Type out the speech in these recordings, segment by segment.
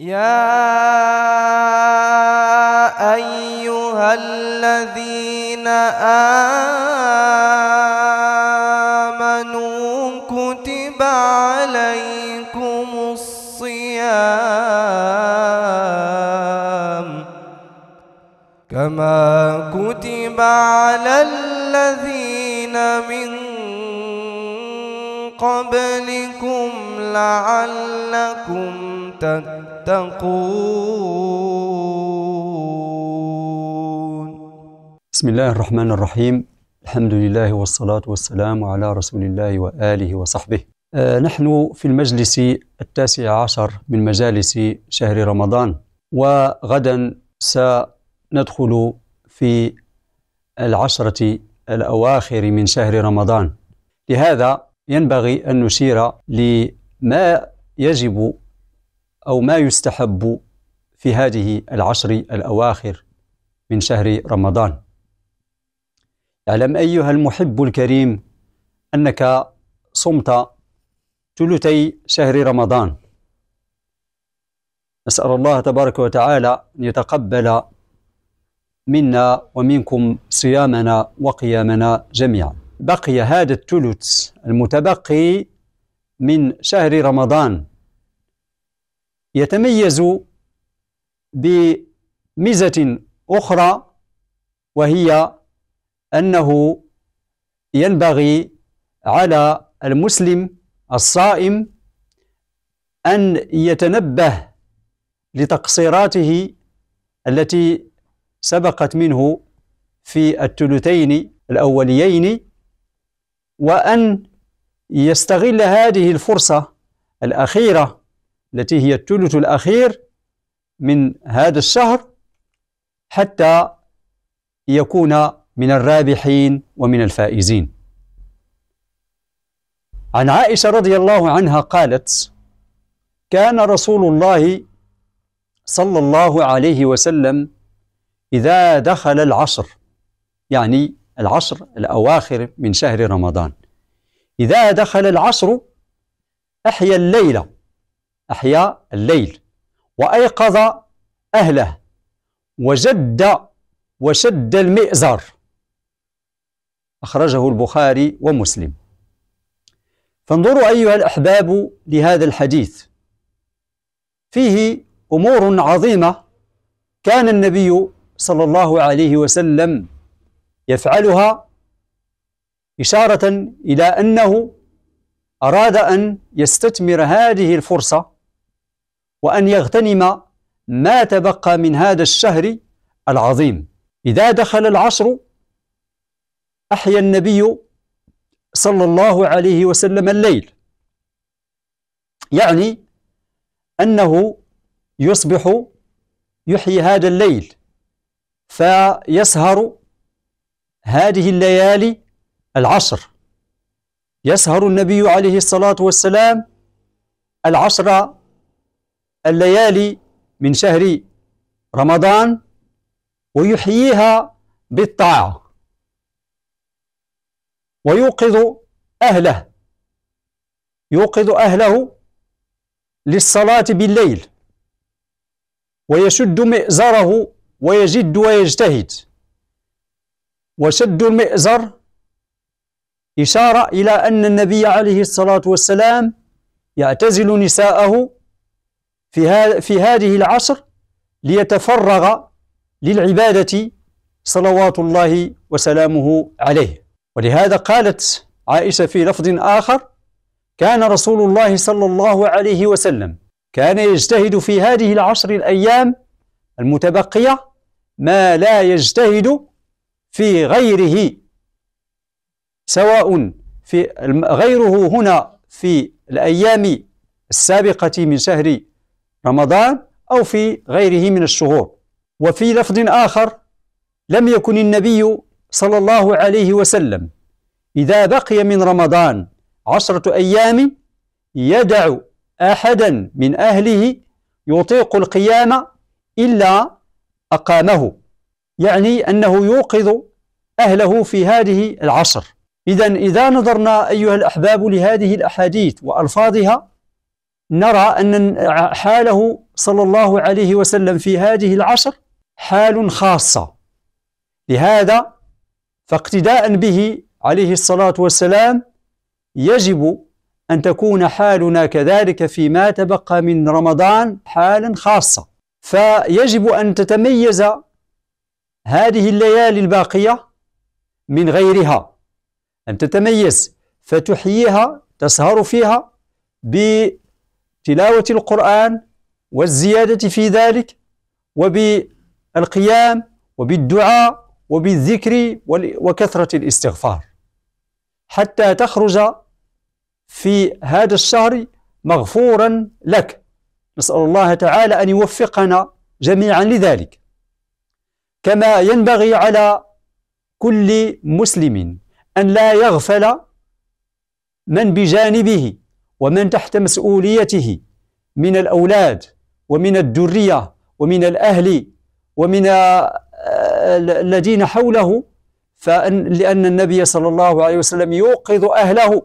يا أيها الذين آمنوا كتب عليكم الصيام كما كتب على الذين من قبلكم لعلكم تتقون بسم الله الرحمن الرحيم الحمد لله والصلاة والسلام على رسول الله وآله وصحبه آه نحن في المجلس التاسع عشر من مجالس شهر رمضان وغدا سندخل في العشرة الأواخر من شهر رمضان لهذا ينبغي أن نشير ما يجب أو ما يستحب في هذه العشر الأواخر من شهر رمضان اعلم أيها المحب الكريم أنك صمت ثلثي شهر رمضان نسأل الله تبارك وتعالى أن يتقبل منا ومنكم صيامنا وقيامنا جميعا بقي هذا الثلث المتبقي من شهر رمضان يتميز بميزة أخرى وهي أنه ينبغي على المسلم الصائم أن يتنبه لتقصيراته التي سبقت منه في الثلثين الأوليين وأن يستغل هذه الفرصة الأخيرة التي هي الثلث الأخير من هذا الشهر حتى يكون من الرابحين ومن الفائزين عن عائشة رضي الله عنها قالت كان رسول الله صلى الله عليه وسلم إذا دخل العشر يعني العشر الأواخر من شهر رمضان إذا دخل العصر أحيا الليل أحيا الليل وأيقظ أهله وجد وشد المئزر أخرجه البخاري ومسلم فانظروا أيها الأحباب لهذا الحديث فيه أمور عظيمة كان النبي صلى الله عليه وسلم يفعلها إشارة إلى أنه أراد أن يستثمر هذه الفرصة وأن يغتنم ما تبقى من هذا الشهر العظيم إذا دخل العشر أحيا النبي صلى الله عليه وسلم الليل يعني أنه يصبح يحيي هذا الليل فيسهر هذه الليالي العصر يسهر النبي عليه الصلاة والسلام العشر الليالي من شهر رمضان ويحييها بالطاعة ويوقظ أهله يوقظ أهله للصلاة بالليل ويشد مئزره ويجد ويجتهد وشد المئزر إشارة إلى أن النبي عليه الصلاة والسلام يعتزل نساءه في, في هذه العصر ليتفرغ للعبادة صلوات الله وسلامه عليه ولهذا قالت عائشة في لفظ آخر كان رسول الله صلى الله عليه وسلم كان يجتهد في هذه العشر الأيام المتبقية ما لا يجتهد في غيره سواء في غيره هنا في الأيام السابقة من شهر رمضان أو في غيره من الشهور وفي لفظ آخر لم يكن النبي صلى الله عليه وسلم إذا بقي من رمضان عشرة أيام يدع أحدا من أهله يطيق القيام إلا أقامه يعني أنه يوقظ أهله في هذه العشر إذا إذا نظرنا أيها الأحباب لهذه الأحاديث وألفاظها نرى أن حاله صلى الله عليه وسلم في هذه العشر حال خاصة لهذا فاقتداء به عليه الصلاة والسلام يجب أن تكون حالنا كذلك فيما تبقى من رمضان حالا خاصة فيجب أن تتميز هذه الليالي الباقية من غيرها أن تتميز فتحييها تسهر فيها بتلاوة القرآن والزيادة في ذلك وبالقيام وبالدعاء وبالذكر وكثرة الاستغفار حتى تخرج في هذا الشهر مغفورا لك نسأل الله تعالى أن يوفقنا جميعا لذلك كما ينبغي على كل مسلم أن لا يغفل من بجانبه ومن تحت مسؤوليته من الأولاد ومن الدرية ومن الأهل ومن آه، الذين حوله فأن لأن النبي صلى الله عليه وسلم يوقظ أهله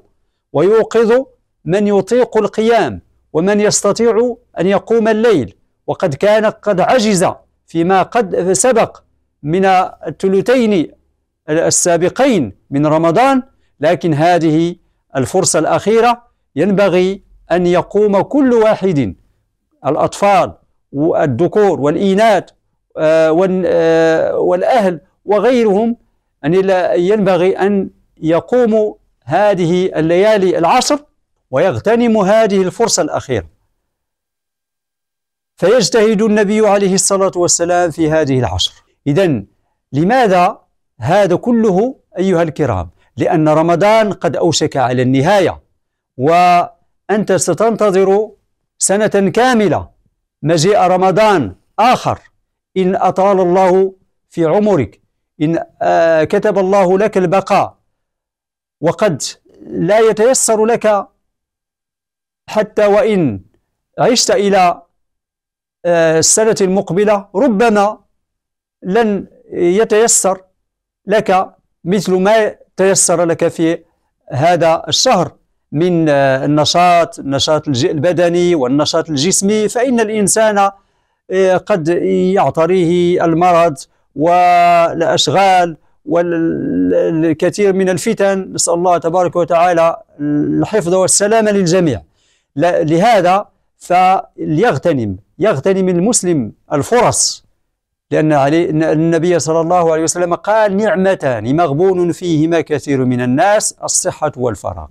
ويوقظ من يطيق القيام ومن يستطيع أن يقوم الليل وقد كان قد عجز فيما قد سبق من الثلثين السابقين من رمضان لكن هذه الفرصة الأخيرة ينبغي أن يقوم كل واحد الأطفال والذكور والإناث آه، آه، والأهل وغيرهم أن ينبغي أن يقوموا هذه الليالي العشر ويغتنموا هذه الفرصة الأخيرة فيجتهد النبي عليه الصلاة والسلام في هذه العشر إذا لماذا هذا كله أيها الكرام لأن رمضان قد أوشك على النهاية وأنت ستنتظر سنة كاملة مجيء رمضان آخر إن أطال الله في عمرك إن آه، كتب الله لك البقاء وقد لا يتيسر لك حتى وإن عشت إلى آه، السنة المقبلة ربما لن يتيسر لك مثل ما تيسر لك في هذا الشهر من آه، النشاط النشاط البدني والنشاط الجسمي فإن الإنسان آه، قد يعتريه المرض والأشغال والكثير من الفتن نسأل الله تبارك وتعالى الحفظ والسلامة للجميع لهذا فليغتنم يغتنم المسلم الفرص لأن علي النبي صلى الله عليه وسلم قال نعمتان مغبون فيهما كثير من الناس الصحة والفراغ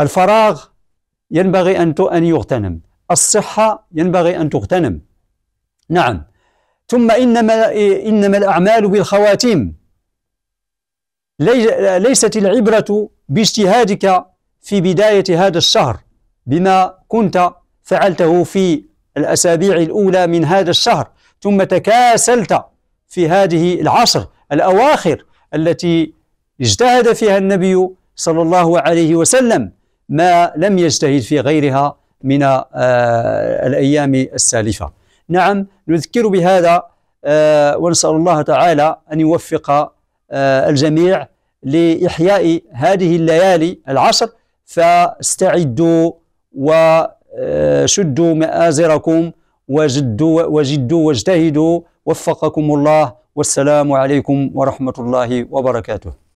الفراغ ينبغي أن أن يغتنم الصحة ينبغي أن تغتنم نعم ثم إنما إنما الأعمال بالخواتيم ليست العبرة باجتهادك في بداية هذا الشهر بما كنت فعلته في الأسابيع الأولى من هذا الشهر ثم تكاسلت في هذه العصر الأواخر التي اجتهد فيها النبي صلى الله عليه وسلم ما لم يجتهد في غيرها من آه، الأيام السالفة نعم نذكر بهذا آه، ونسأل الله تعالى أن يوفق آه، الجميع لإحياء هذه الليالي العشر فاستعدوا وشدوا مآزركم وجدوا وجدوا واجتهدوا وفقكم الله والسلام عليكم ورحمة الله وبركاته